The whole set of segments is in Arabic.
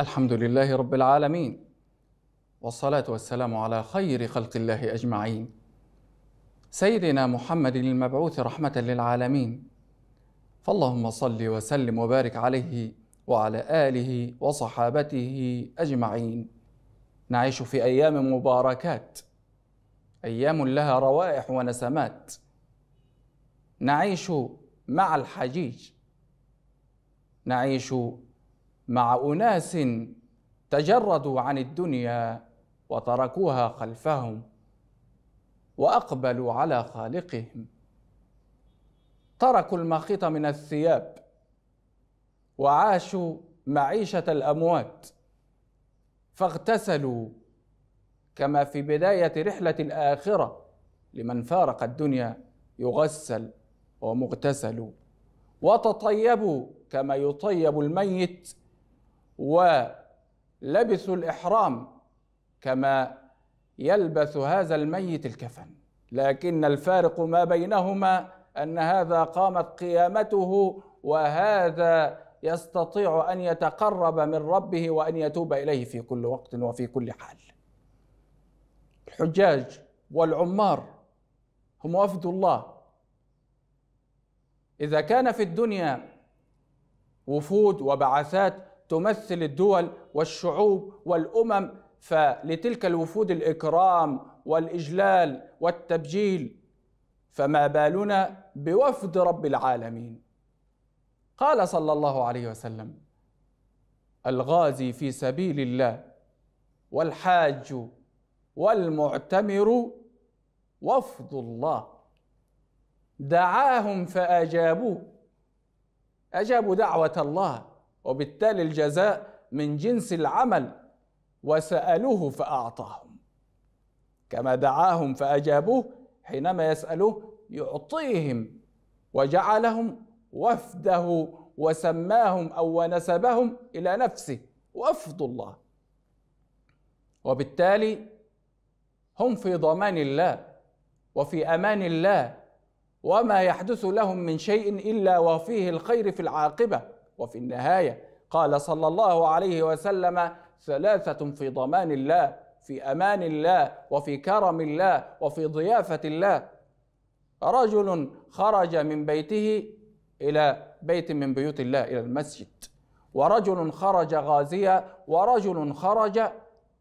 الحمد لله رب العالمين والصلاة والسلام على خير خلق الله أجمعين سيدنا محمد المبعوث رحمة للعالمين فاللهم صل وسلم وبارك عليه وعلى آله وصحابته أجمعين نعيش في أيام مباركات أيام لها روائح ونسمات نعيش مع الحجيج نعيش مع أناس تجردوا عن الدنيا وتركوها خلفهم وأقبلوا على خالقهم تركوا المخيط من الثياب وعاشوا معيشة الأموات فاغتسلوا كما في بداية رحلة الآخرة لمن فارق الدنيا يغسل ومغتسل وتطيبوا كما يطيب الميت ولبسوا الإحرام كما يلبس هذا الميت الكفن لكن الفارق ما بينهما أن هذا قامت قيامته وهذا يستطيع أن يتقرب من ربه وأن يتوب إليه في كل وقت وفي كل حال الحجاج والعمار هم وفد الله إذا كان في الدنيا وفود وبعثات تمثل الدول والشعوب والامم فلتلك الوفود الاكرام والاجلال والتبجيل فما بالنا بوفد رب العالمين قال صلى الله عليه وسلم الغازي في سبيل الله والحاج والمعتمر وفد الله دعاهم فاجابوا اجابوا دعوه الله وبالتالي الجزاء من جنس العمل وسألوه فأعطاهم كما دعاهم فأجابوه حينما يسألوه يعطيهم وجعلهم وفده وسماهم أو ونسبهم إلى نفسه وفد الله وبالتالي هم في ضمان الله وفي أمان الله وما يحدث لهم من شيء إلا وفيه الخير في العاقبة وفي النهاية قال صلى الله عليه وسلم ثلاثة في ضمان الله في أمان الله وفي كرم الله وفي ضيافة الله رجل خرج من بيته إلى بيت من بيوت الله إلى المسجد ورجل خرج غازيا ورجل خرج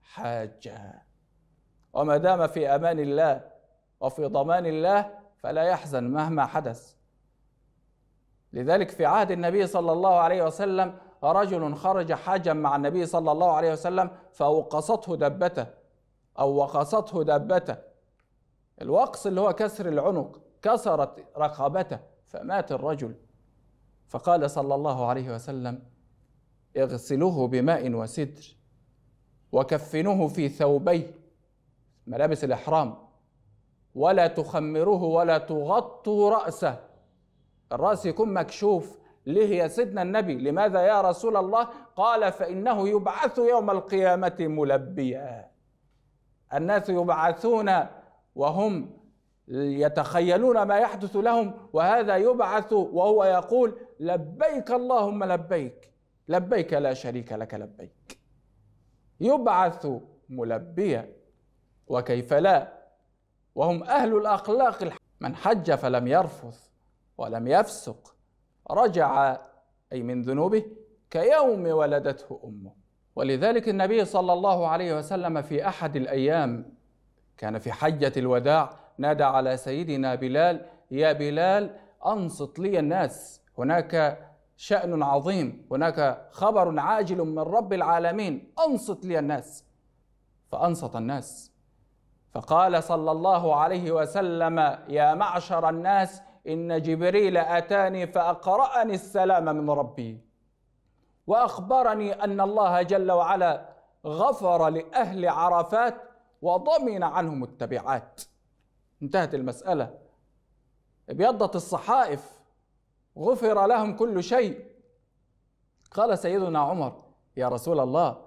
حاجا وما دام في امان الله وفي ضمان الله فلا يحزن مهما حدث لذلك في عهد النبي صلى الله عليه وسلم رجل خرج حاجا مع النبي صلى الله عليه وسلم فوقصته دبته أو وقصته دبته الوقص اللي هو كسر العنق كسرت رقبته فمات الرجل فقال صلى الله عليه وسلم اغسلوه بماء وسدر وكفنوه في ثوبيه ملابس الإحرام ولا تخمره ولا تغطوا رأسه الراس يكون مكشوف ليه يا سيدنا النبي لماذا يا رسول الله قال فانه يبعث يوم القيامه ملبيا الناس يبعثون وهم يتخيلون ما يحدث لهم وهذا يبعث وهو يقول لبيك اللهم لبيك لبيك لا شريك لك لبيك يبعث ملبيا وكيف لا وهم اهل الاخلاق من حج فلم يرفث ولم يفسق رجع أي من ذنوبه كيوم ولدته أمه ولذلك النبي صلى الله عليه وسلم في أحد الأيام كان في حجة الوداع نادى على سيدنا بلال يا بلال أنصت لي الناس هناك شأن عظيم هناك خبر عاجل من رب العالمين أنصت لي الناس فأنصت الناس فقال صلى الله عليه وسلم يا معشر الناس إن جبريل أتاني فأقرأني السلام من ربي وأخبرني أن الله جل وعلا غفر لأهل عرفات وضمن عنهم التبعات انتهت المسألة ابيضت الصحائف غفر لهم كل شيء قال سيدنا عمر يا رسول الله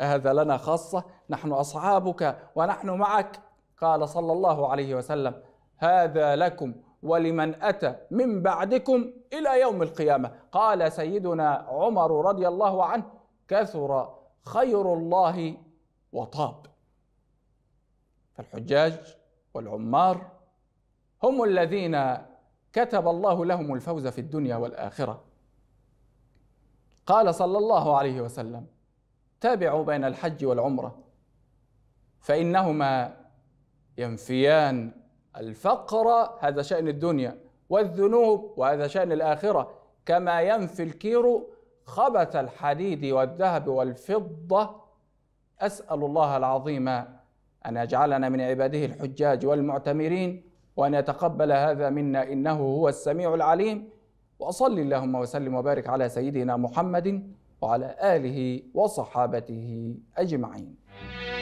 أهذا لنا خاصة نحن أصحابك ونحن معك قال صلى الله عليه وسلم هذا لكم ولمن أتى من بعدكم إلى يوم القيامة قال سيدنا عمر رضي الله عنه كثر خير الله وطاب فالحجاج والعمار هم الذين كتب الله لهم الفوز في الدنيا والآخرة قال صلى الله عليه وسلم تابعوا بين الحج والعمرة فإنهما ينفيان الفقر هذا شأن الدنيا والذنوب وهذا شأن الآخرة كما ينفي الكير خبث الحديد والذهب والفضة أسأل الله العظيم أن يجعلنا من عباده الحجاج والمعتمرين وأن يتقبل هذا منا إنه هو السميع العليم وأصلي اللهم وسلم وبارك على سيدنا محمد وعلى آله وصحابته أجمعين